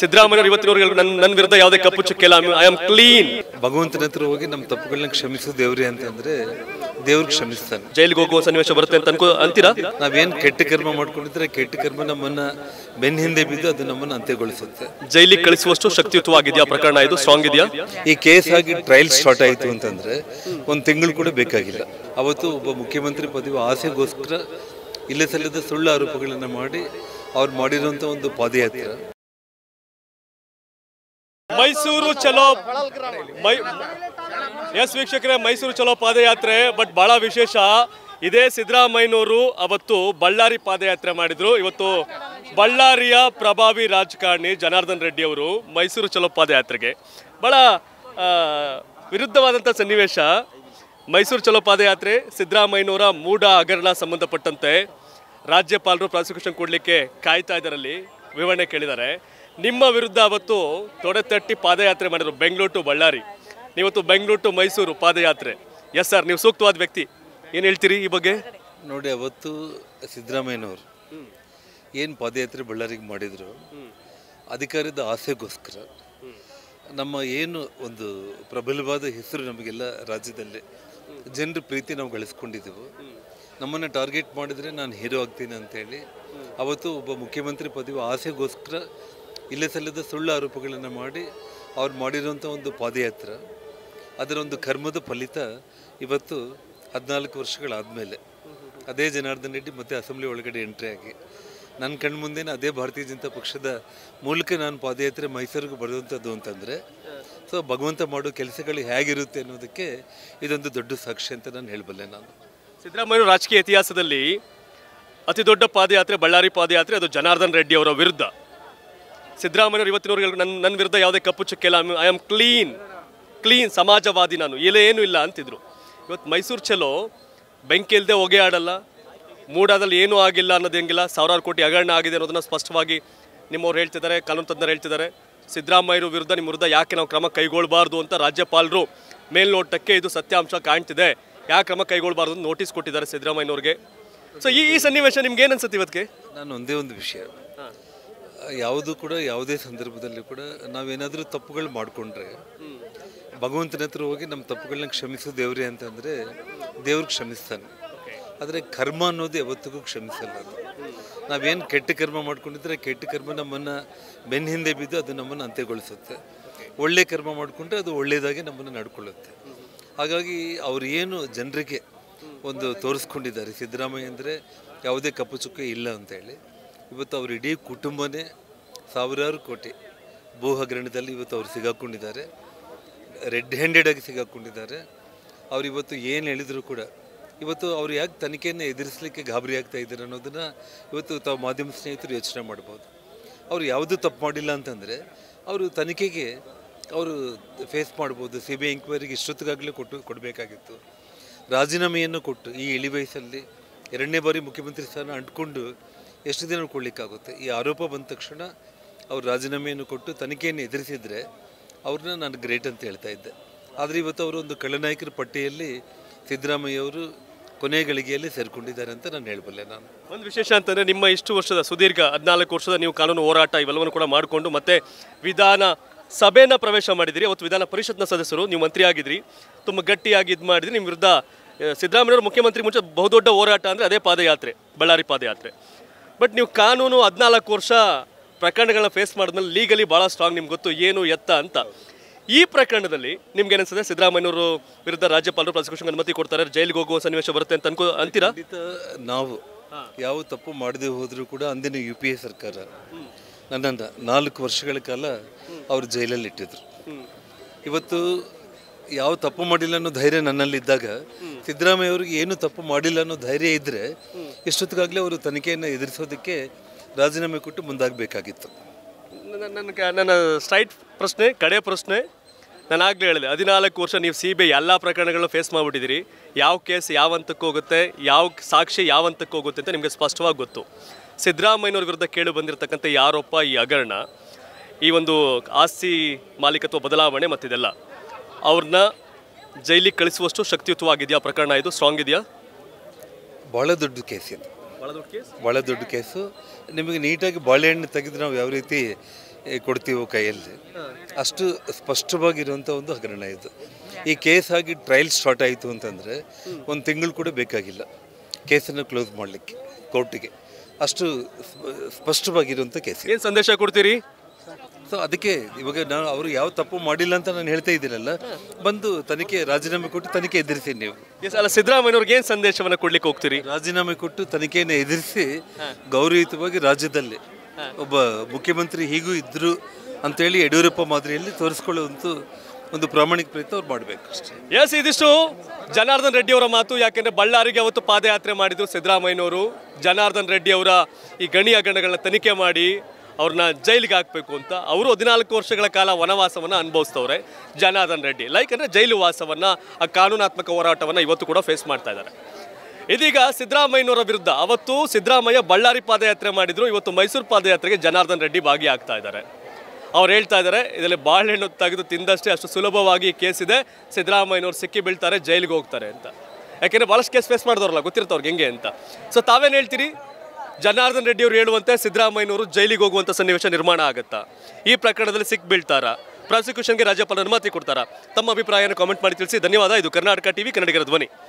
ಸಿದ್ದರಾಮಯ್ಯ ಇವತ್ತಿನವರೆಗೆ ನನ್ನ ವಿರುದ್ಧ ಯಾವುದೇ ಕಪ್ಪು ಚುಕ್ಕಿಲ್ಲ ಐ ಆಮ್ ಕ್ಲೀನ್ ಭಗವಂತನ ಹತ್ರ ಹೋಗಿ ನಮ್ಮ ತಪ್ಪುಗಳನ್ನ ಕ್ಷಮಿಸು ದೇವ್ರಿ ಅಂತಂದ್ರೆ ದೇವ್ರಿಗೆ ಕ್ಷಮಿಸ್ತಾನೆ ಜೈಲಿಗೆ ಹೋಗುವ ಸನ್ನಿವೇಶ ಬರುತ್ತೆ ಅಂತ ಅನ್ಕೋ ಅಂತೀರಾ ನಾವೇನು ಕೆಟ್ಟ ಕರ್ಮ ಮಾಡ್ಕೊಂಡಿದ್ರೆ ಕೆಟ್ಟ ಕರ್ಮ ನಮ್ಮನ್ನ ಬೆನ್ನ ಹಿಂದೆ ಬಿದ್ದು ಅದು ನಮ್ಮನ್ನ ಅಂತ್ಯಗೊಳಿಸುತ್ತೆ ಜೈಲಿಗೆ ಕಳಿಸುವಷ್ಟು ಶಕ್ತಿಯುತವಾಗಿದೆಯಾ ಪ್ರಕರಣ ಇದು ಸ್ಟ್ರಾಂಗ್ ಇದೆಯಾ ಈ ಕೇಸ್ ಆಗಿ ಟ್ರಯಲ್ ಸ್ಟಾರ್ಟ್ ಆಯಿತು ಅಂತಂದ್ರೆ ಒಂದು ತಿಂಗಳು ಕೂಡ ಬೇಕಾಗಿಲ್ಲ ಅವತ್ತು ಒಬ್ಬ ಮುಖ್ಯಮಂತ್ರಿ ಪದವಿ ಆಸೆಗೋಸ್ಕರ ಇಲ್ಲೇ ಸಲ್ಲದ ಸುಳ್ಳು ಆರೋಪಗಳನ್ನು ಮಾಡಿ ಅವ್ರು ಮಾಡಿರುವಂಥ ಒಂದು ಪಾದಯಾತ್ರೆ ಮೈಸೂರು ಚಲೋ ಮೈ ಎಸ್ ವೀಕ್ಷಕರೇ ಮೈಸೂರು ಚಲೋ ಪಾದಯಾತ್ರೆ ಬಟ್ ಬಹಳ ವಿಶೇಷ ಇದೇ ಸಿದ್ದರಾಮಯ್ಯನವರು ಅವತ್ತು ಬಳ್ಳಾರಿ ಪಾದಯಾತ್ರೆ ಮಾಡಿದ್ರು ಇವತ್ತು ಬಳ್ಳಾರಿಯ ಪ್ರಭಾವಿ ರಾಜಕಾರಣಿ ಜನಾರ್ದನ್ ರೆಡ್ಡಿ ಅವರು ಮೈಸೂರು ಚಲೋ ಪಾದಯಾತ್ರೆಗೆ ಬಹಳ ವಿರುದ್ಧವಾದಂಥ ಸನ್ನಿವೇಶ ಮೈಸೂರು ಚಲೋ ಪಾದಯಾತ್ರೆ ಸಿದ್ದರಾಮಯ್ಯನವರ ಮೂಢ ಹಗರಣ ಸಂಬಂಧಪಟ್ಟಂತೆ ರಾಜ್ಯಪಾಲರು ಪ್ರಾಸಿಕ್ಯೂಷನ್ ಕೊಡಲಿಕ್ಕೆ ಕಾಯ್ತಾ ಇದರಲ್ಲಿ ವಿವರಣೆ ಕೇಳಿದ್ದಾರೆ ನಿಮ್ಮ ವಿರುದ್ಧ ಅವತ್ತು ತೊಡೆ ತಟ್ಟಿ ಪಾದಯಾತ್ರೆ ಮಾಡಿದರು ಬೆಂಗಳೂರು ಟು ಬಳ್ಳಾರಿ ಇವತ್ತು ಬೆಂಗಳೂರು ಟು ಮೈಸೂರು ಪಾದಯಾತ್ರೆ ಎಸ್ ಸರ್ ನೀವು ಸೂಕ್ತವಾದ ವ್ಯಕ್ತಿ ಏನು ಹೇಳ್ತೀರಿ ಈ ಬಗ್ಗೆ ನೋಡಿ ಅವತ್ತು ಸಿದ್ದರಾಮಯ್ಯನವರು ಏನು ಪಾದಯಾತ್ರೆ ಬಳ್ಳಾರಿಗೆ ಮಾಡಿದರು ಅಧಿಕಾರದ ಆಸೆಗೋಸ್ಕರ ನಮ್ಮ ಏನು ಒಂದು ಪ್ರಬಲವಾದ ಹೆಸರು ನಮಗೆಲ್ಲ ರಾಜ್ಯದಲ್ಲಿ ಜನರ ಪ್ರೀತಿ ನಾವು ಗಳಿಸ್ಕೊಂಡಿದ್ದೆವು ನಮ್ಮನ್ನು ಟಾರ್ಗೆಟ್ ಮಾಡಿದರೆ ನಾನು ಹೀರೋ ಆಗ್ತೀನಿ ಅಂತೇಳಿ ಅವತ್ತು ಒಬ್ಬ ಮುಖ್ಯಮಂತ್ರಿ ಪದವಿ ಆಸೆಗೋಸ್ಕರ ಇಲ್ಲೇ ಸಲ್ಲದ ಸುಳ್ಳು ಆರೋಪಗಳನ್ನು ಮಾಡಿ ಅವ್ರು ಮಾಡಿರುವಂಥ ಒಂದು ಪಾದಯಾತ್ರೆ ಅದರ ಒಂದು ಕರ್ಮದ ಫಲಿತ ಇವತ್ತು ಹದಿನಾಲ್ಕು ವರ್ಷಗಳಾದಮೇಲೆ ಅದೇ ಜನಾರ್ದನ್ ರೆಡ್ಡಿ ಮತ್ತೆ ಅಸೆಂಬ್ಲಿ ಒಳಗಡೆ ಎಂಟ್ರಿ ಆಗಿ ನನ್ನ ಮುಂದೆನೇ ಅದೇ ಭಾರತೀಯ ಜನತಾ ಪಕ್ಷದ ಮೂಲಕ ನಾನು ಪಾದಯಾತ್ರೆ ಮೈಸೂರಿಗೆ ಬರೆದಂಥದ್ದು ಅಂತಂದರೆ ಸೊ ಭಗವಂತ ಮಾಡೋ ಕೆಲಸಗಳು ಹೇಗಿರುತ್ತೆ ಅನ್ನೋದಕ್ಕೆ ಇದೊಂದು ದೊಡ್ಡ ಸಾಕ್ಷಿ ಅಂತ ನಾನು ಹೇಳಬಲ್ಲೆ ನಾನು ಸಿದ್ದರಾಮಯ್ಯ ರಾಜಕೀಯ ಇತಿಹಾಸದಲ್ಲಿ ಅತಿ ದೊಡ್ಡ ಪಾದಯಾತ್ರೆ ಬಳ್ಳಾರಿ ಪಾದಯಾತ್ರೆ ಅದು ಜನಾರ್ದನ್ ರೆಡ್ಡಿ ಅವರ ವಿರುದ್ಧ ಸಿದ್ದರಾಮಯ್ಯವ್ರು ಇವತ್ತಿನವ್ರಿಗೆ ನನ್ನ ನನ್ನ ವಿರುದ್ಧ ಯಾವುದೇ ಕಪ್ಪು ಇಲ್ಲ ಐ ಆಮ್ ಕ್ಲೀನ್ ಕ್ಲೀನ್ ಸಮಾಜವಾದಿ ನಾನು ಇಲ್ಲೇ ಏನೂ ಇಲ್ಲ ಅಂತಿದ್ರು ಇವತ್ತು ಮೈಸೂರು ಚಲೋ ಬೆಂಕಿ ಇಲ್ಲದೆ ಹೊಗೆ ಆಡಲ್ಲ ಮೂಡಾದಲ್ಲಿ ಏನೂ ಆಗಿಲ್ಲ ಅನ್ನೋದು ಹೆಂಗಿಲ್ಲ ಸಾವಿರಾರು ಕೋಟಿ ಹಗರಣ ಆಗಿದೆ ಅನ್ನೋದನ್ನು ಸ್ಪಷ್ಟವಾಗಿ ನಿಮ್ಮವ್ರು ಹೇಳ್ತಿದ್ದಾರೆ ಕಾನೂನು ತಜ್ಞರು ಹೇಳ್ತಿದ್ದಾರೆ ಸಿದ್ದರಾಮಯ್ಯರು ವಿರುದ್ಧ ನಿಮ್ಮ ವಿರುದ್ಧ ಯಾಕೆ ನಾವು ಕ್ರಮ ಕೈಗೊಳ್ಳಬಾರ್ದು ಅಂತ ರಾಜ್ಯಪಾಲರು ಮೇಲ್ನೋಟಕ್ಕೆ ಇದು ಸತ್ಯಾಂಶ ಕಾಣ್ತಿದೆ ಯಾಕೆ ಕ್ರಮ ಕೈಗೊಳ್ಳಬಾರ್ದು ಅಂತ ನೋಟಿಸ್ ಕೊಟ್ಟಿದ್ದಾರೆ ಸಿದ್ದರಾಮಯ್ಯವ್ರಿಗೆ ಸೊ ಈ ಸನ್ನಿವೇಶ ನಿಮ್ಗೆ ಏನು ಅನ್ಸುತ್ತೆ ಇವತ್ತಿಗೆ ನಾನು ಒಂದೇ ಒಂದು ವಿಷಯ ಯಾವುದು ಕೂಡ ಯಾವುದೇ ಸಂದರ್ಭದಲ್ಲಿ ಕೂಡ ನಾವೇನಾದರೂ ತಪ್ಪುಗಳು ಮಾಡಿಕೊಂಡ್ರೆ ಭಗವಂತನ ಹತ್ರ ಹೋಗಿ ನಮ್ಮ ತಪ್ಪುಗಳನ್ನ ಕ್ಷಮಿಸು ದೇವ್ರಿ ಅಂತಂದರೆ ದೇವ್ರಿಗೆ ಕ್ಷಮಿಸ್ತಾನೆ ಆದರೆ ಕರ್ಮ ಅನ್ನೋದು ಯಾವತ್ತಿಗೂ ಕ್ಷಮಿಸಲ್ಲ ಅದು ನಾವೇನು ಕೆಟ್ಟ ಕರ್ಮ ಮಾಡ್ಕೊಂಡಿದ್ರೆ ಕೆಟ್ಟ ಕರ್ಮ ನಮ್ಮನ್ನು ಬೆನ್ನ ಹಿಂದೆ ಬಿದ್ದು ಅದು ನಮ್ಮನ್ನು ಅಂತ್ಯಗೊಳಿಸುತ್ತೆ ಒಳ್ಳೆ ಕರ್ಮ ಮಾಡಿಕೊಂಡ್ರೆ ಅದು ಒಳ್ಳೆಯದಾಗಿ ನಮ್ಮನ್ನು ನಡ್ಕೊಳ್ಳುತ್ತೆ ಹಾಗಾಗಿ ಅವರು ಏನು ಜನರಿಗೆ ಒಂದು ತೋರಿಸ್ಕೊಂಡಿದ್ದಾರೆ ಸಿದ್ದರಾಮಯ್ಯ ಅಂದರೆ ಯಾವುದೇ ಕಪ್ಪು ಚುಕ್ಕೆ ಇಲ್ಲ ಅಂತೇಳಿ ಇವತ್ತು ಅವ್ರ ಇಡೀ ಕುಟುಂಬನೇ ಸಾವಿರಾರು ಕೋಟಿ ಭೂ ಹಗರಣದಲ್ಲಿ ಇವತ್ತು ಅವ್ರು ಸಿಗಾಕೊಂಡಿದ್ದಾರೆ ರೆಡ್ ಹ್ಯಾಂಡೆಡಾಗಿ ಸಿಗಾಕೊಂಡಿದ್ದಾರೆ ಅವ್ರು ಇವತ್ತು ಏನು ಹೇಳಿದರೂ ಕೂಡ ಇವತ್ತು ಅವ್ರು ಯಾಕೆ ತನಿಖೆಯನ್ನು ಎದುರಿಸಲಿಕ್ಕೆ ಗಾಬರಿ ಆಗ್ತಾ ಇದ್ದಾರೆ ಅನ್ನೋದನ್ನು ಇವತ್ತು ತಾವು ಮಾಧ್ಯಮ ಸ್ನೇಹಿತರು ಯೋಚನೆ ಮಾಡ್ಬೋದು ಅವರು ಯಾವುದೂ ತಪ್ಪು ಮಾಡಿಲ್ಲ ಅಂತಂದರೆ ಅವರು ತನಿಖೆಗೆ ಅವರು ಫೇಸ್ ಮಾಡ್ಬೋದು ಸಿ ಬಿ ಐ ಎಂಕ್ವೈರಿಗೆ ಇಷ್ಟೊತ್ತಿಗಾಗಲೇ ಕೊಟ್ಟು ಕೊಡಬೇಕಾಗಿತ್ತು ರಾಜೀನಾಮೆಯನ್ನು ಕೊಟ್ಟು ಈ ಇಳಿ ವಯಸ್ಸಲ್ಲಿ ಎರಡನೇ ಬಾರಿ ಮುಖ್ಯಮಂತ್ರಿ ಸ್ಥಾನ ಅಂಟ್ಕೊಂಡು ಎಷ್ಟು ದಿನ ಕೊಡಲಿಕ್ಕಾಗುತ್ತೆ ಈ ಆರೋಪ ಬಂದ ತಕ್ಷಣ ಅವ್ರು ರಾಜೀನಾಮೆಯನ್ನು ಕೊಟ್ಟು ತನಿಖೆಯನ್ನು ಎದುರಿಸಿದರೆ ಅವ್ರನ್ನ ನಾನು ಗ್ರೇಟ್ ಅಂತ ಹೇಳ್ತಾ ಇದ್ದೆ ಆದರೆ ಇವತ್ತು ಅವರು ಒಂದು ಕಳ್ಳನಾಯಕರ ಪಟ್ಟಿಯಲ್ಲಿ ಅವರು ಕೊನೆ ಗಳಿಗೆಯಲ್ಲಿ ಸೇರಿಕೊಂಡಿದ್ದಾರೆ ಅಂತ ನಾನು ಹೇಳಬಲ್ಲೆ ನಾನು ಒಂದು ವಿಶೇಷ ಅಂತಂದರೆ ನಿಮ್ಮ ಇಷ್ಟು ವರ್ಷದ ಸುದೀರ್ಘ ಹದಿನಾಲ್ಕು ವರ್ಷದ ನೀವು ಕಾನೂನು ಹೋರಾಟ ಇವೆಲ್ಲವನ್ನು ಕೂಡ ಮಾಡಿಕೊಂಡು ಮತ್ತೆ ವಿಧಾನ ಸಭೆನ ಪ್ರವೇಶ ಮಾಡಿದಿರಿ ಅವತ್ತು ವಿಧಾನ ಪರಿಷತ್ನ ಸದಸ್ಯರು ನೀವು ಮಂತ್ರಿ ಆಗಿದ್ರಿ ತುಂಬ ಗಟ್ಟಿಯಾಗಿ ಇದು ಮಾಡಿದ್ರಿ ನಿಮ್ಮ ವಿರುದ್ಧ ಸಿದ್ದರಾಮಯ್ಯವರು ಮುಖ್ಯಮಂತ್ರಿ ಮುಂಚೆ ಬಹುದೊಡ್ಡ ಹೋರಾಟ ಅಂದರೆ ಅದೇ ಪಾದಯಾತ್ರೆ ಬಳ್ಳಾರಿ ಪಾದಯಾತ್ರೆ ಬಟ್ ನೀವು ಕಾನೂನು ಹದಿನಾಲ್ಕು ವರ್ಷ ಪ್ರಕರಣಗಳನ್ನ ಫೇಸ್ ಮಾಡಿದ್ಮೇಲೆ ಲೀಗಲಿ ಭಾಳ ಸ್ಟ್ರಾಂಗ್ ನಿಮ್ಗೆ ಗೊತ್ತು ಏನು ಎತ್ತ ಅಂತ ಈ ಪ್ರಕರಣದಲ್ಲಿ ನಿಮ್ಗೆ ಏನಿಸುತ್ತೆ ಸಿದ್ದರಾಮಯ್ಯವರು ವಿರುದ್ಧ ರಾಜ್ಯಪಾಲರು ಪ್ರಾಸಿಕ್ಯೂಷನ್ ಅನುಮತಿ ಕೊಡ್ತಾರೆ ಜೈಲಿಗೆ ಹೋಗುವ ಸನ್ನಿವೇಶ ಬರುತ್ತೆ ಅಂತ ಅನ್ಕೋ ಅಂತೀರಾ ನಾವು ಯಾವ ತಪ್ಪು ಮಾಡದೆ ಹೋದರೂ ಕೂಡ ಅಂದಿನ ಯು ಪಿ ಎ ಸರ್ಕಾರ ನನ್ನ ನಾಲ್ಕು ವರ್ಷಗಳ ಕಾಲ ಅವರು ಜೈಲಲ್ಲಿ ಇಟ್ಟಿದ್ರು ಇವತ್ತು ಯಾವ ತಪ್ಪು ಮಾಡಿಲ್ಲ ಅನ್ನೋ ಧೈರ್ಯ ನನ್ನಲ್ಲಿದ್ದಾಗ ಸಿದ್ದರಾಮಯ್ಯ ಅವ್ರಿಗೆ ಏನು ತಪ್ಪು ಮಾಡಿಲ್ಲ ಅನ್ನೋ ಧೈರ್ಯ ಇದ್ದರೆ ಎಷ್ಟೊತ್ತಿಗಾಗಲೇ ಅವರು ತನಿಖೆಯನ್ನು ಎದುರಿಸೋದಕ್ಕೆ ರಾಜೀನಾಮೆ ಕೊಟ್ಟು ಮುಂದಾಗಬೇಕಾಗಿತ್ತು ನನ್ನ ಸ್ಟ್ರೈಟ್ ಪ್ರಶ್ನೆ ಕಡೆ ಪ್ರಶ್ನೆ ನಾನು ಆಗಲೇ ಹೇಳಿದೆ ಹದಿನಾಲ್ಕು ವರ್ಷ ನೀವು ಸಿ ಬಿ ಐ ಎಲ್ಲ ಪ್ರಕರಣಗಳನ್ನ ಫೇಸ್ ಮಾಡಿಬಿಟ್ಟಿದ್ದೀರಿ ಯಾವ ಕೇಸ್ ಯಾವ ಹಂತಕ್ಕೆ ಹೋಗುತ್ತೆ ಯಾವ ಸಾಕ್ಷಿ ಯಾವ ಹಂತಕ್ಕೆ ಹೋಗುತ್ತೆ ಅಂತ ನಿಮಗೆ ಸ್ಪಷ್ಟವಾಗಿ ಗೊತ್ತು ಸಿದ್ದರಾಮಯ್ಯವ್ರ ವಿರುದ್ಧ ಕೇಳಿ ಬಂದಿರತಕ್ಕಂಥ ಈ ಈ ಹಗರಣ ಈ ಒಂದು ಆಸ್ತಿ ಮಾಲೀಕತ್ವ ಬದಲಾವಣೆ ಮತ್ತಿದೆಲ್ಲ ಅವ್ರನ್ನ ಜೈಲಿಗೆ ಕಳಿಸುವಷ್ಟು ಶಕ್ತಿಯುತವಾಗಿದೆಯಾ ಪ್ರಕರಣ ಇದು ಸ್ಟ್ರಾಂಗ್ ಇದೆಯಾ ಭಾಳ ದೊಡ್ಡ ಕೇಸ್ ಇದು ಭಾಳ ದೊಡ್ಡ ಕೇಸು ನಿಮಗೆ ನೀಟಾಗಿ ಬಾಳೆಹಣ್ಣು ತೆಗೆದು ನಾವು ಯಾವ ರೀತಿ ಕೊಡ್ತೀವೋ ಕೈಯಲ್ಲಿ ಅಷ್ಟು ಸ್ಪಷ್ಟವಾಗಿರುವಂಥ ಒಂದು ಹಗರಣ ಇದು ಈ ಕೇಸ್ ಆಗಿ ಟ್ರಯಲ್ ಸ್ಟಾರ್ಟ್ ಆಯಿತು ಅಂತಂದರೆ ಒಂದು ತಿಂಗಳು ಕೂಡ ಬೇಕಾಗಿಲ್ಲ ಕೇಸನ್ನು ಕ್ಲೋಸ್ ಮಾಡಲಿಕ್ಕೆ ಕೋರ್ಟಿಗೆ ಅಷ್ಟು ಸ್ಪಷ್ಟವಾಗಿರುವಂಥ ಕೇಸ್ ಏನು ಸಂದೇಶ ಕೊಡ್ತೀರಿ ಸೊ ಅದಕ್ಕೆ ಇವಾಗ ನಾನು ಅವರು ಯಾವ ತಪ್ಪು ಮಾಡಿಲ್ಲ ಅಂತ ನಾನು ಹೇಳ್ತಾ ಇದ್ದೀರಲ್ಲ ಬಂದು ತನಿಖೆ ರಾಜೀನಾಮೆ ಕೊಟ್ಟು ತನಿಖೆ ಎದುರಿಸಿ ನೀವು ಎಸ್ ಅಲ್ಲ ಸಿದ್ದರಾಮಯ್ಯವ್ರಿಗೆ ಏನು ಸಂದೇಶವನ್ನು ಕೊಡ್ಲಿಕ್ಕೆ ಹೋಗ್ತೀರಿ ರಾಜೀನಾಮೆ ಕೊಟ್ಟು ತನಿಖೆಯನ್ನು ಎದುರಿಸಿ ಗೌರವಯುತವಾಗಿ ರಾಜ್ಯದಲ್ಲಿ ಒಬ್ಬ ಮುಖ್ಯಮಂತ್ರಿ ಹೀಗೂ ಇದ್ದರು ಅಂತೇಳಿ ಯಡಿಯೂರಪ್ಪ ಮಾದರಿಯಲ್ಲಿ ತೋರಿಸ್ಕೊಳ್ಳುವಂತೂ ಒಂದು ಪ್ರಾಮಾಣಿಕ ಪ್ರಯತ್ನ ಅವ್ರು ಮಾಡಬೇಕು ಎಸ್ ಇದಿಷ್ಟು ಜನಾರ್ದನ್ ರೆಡ್ಡಿ ಅವರ ಮಾತು ಯಾಕೆಂದ್ರೆ ಬಳ್ಳಾರಿಗೆ ಅವತ್ತು ಪಾದಯಾತ್ರೆ ಮಾಡಿದ್ರು ಸಿದ್ದರಾಮಯ್ಯನವರು ಜನಾರ್ದನ್ ರೆಡ್ಡಿ ಅವರ ಈ ಗಣಿಯ ಗಣಗಳನ್ನ ತನಿಖೆ ಮಾಡಿ ಅವ್ರನ್ನ ಜೈಲಿಗೆ ಹಾಕಬೇಕು ಅಂತ ಅವರು ಹದಿನಾಲ್ಕು ವರ್ಷಗಳ ಕಾಲ ವನವಾಸವನ್ನು ಅನುಭವಿಸ್ತವ್ರೆ ಜನಾರ್ದನ್ ರೆಡ್ಡಿ ಲೈಕ್ ಅಂದರೆ ಜೈಲು ವಾಸವನ್ನು ಆ ಕಾನೂನಾತ್ಮಕ ಹೋರಾಟವನ್ನು ಇವತ್ತು ಕೂಡ ಫೇಸ್ ಮಾಡ್ತಾ ಇದ್ದಾರೆ ಇದೀಗ ಸಿದ್ದರಾಮಯ್ಯನವರ ವಿರುದ್ಧ ಅವತ್ತು ಸಿದ್ದರಾಮಯ್ಯ ಬಳ್ಳಾರಿ ಪಾದಯಾತ್ರೆ ಮಾಡಿದ್ರು ಇವತ್ತು ಮೈಸೂರು ಪಾದಯಾತ್ರೆಗೆ ಜನಾರ್ದನ್ ರೆಡ್ಡಿ ಭಾಗಿಯಾಗ್ತಾ ಇದ್ದಾರೆ ಅವ್ರು ಹೇಳ್ತಾ ಇದ್ದಾರೆ ಇದರಲ್ಲಿ ಬಾಳೆಹಣ್ಣು ತೆಗೆದು ತಿಂದಷ್ಟೇ ಅಷ್ಟು ಸುಲಭವಾಗಿ ಕೇಸ್ ಇದೆ ಸಿದ್ದರಾಮಯ್ಯನವ್ರು ಸಿಕ್ಕಿ ಬೀಳ್ತಾರೆ ಜೈಲಿಗೆ ಹೋಗ್ತಾರೆ ಅಂತ ಯಾಕೆಂದರೆ ಭಾಳಷ್ಟು ಕೇಸ್ ಫೇಸ್ ಮಾಡಿದವ್ರಲ್ಲ ಗೊತ್ತಿರ್ತವ್ರಿಗೆ ಹೆಂಗೆ ಅಂತ ಸೊ ತಾವೇನು ಹೇಳ್ತೀರಿ ಜನಾರ್ದನ್ ರೆಡ್ಡಿ ಅವರು ಹೇಳುವಂತೆ ಸಿದ್ದರಾಮಯ್ಯನವರು ಜೈಲಿಗೆ ಹೋಗುವಂತ ಸನ್ನಿವೇಶ ನಿರ್ಮಾಣ ಆಗುತ್ತಾ ಈ ಪ್ರಕರಣದಲ್ಲಿ ಸಿಕ್ ಬೀಳ್ತಾರ ಪ್ರಾಸಿಕ್ಯೂಷನ್ಗೆ ರಾಜ್ಯಪಾಲರು ಮಾತಿ ಕೊಡ್ತಾರಾ ತಮ್ಮ ಅಭಿಪ್ರಾಯನ ಕಾಮೆಂಟ್ ಮಾಡಿ ತಿಳಿಸಿ ಧನ್ಯವಾದ ಇದು ಕರ್ನಾಟಕ ಟಿವಿ ಕನ್ನಡಿಗರ ಧ್ವನಿ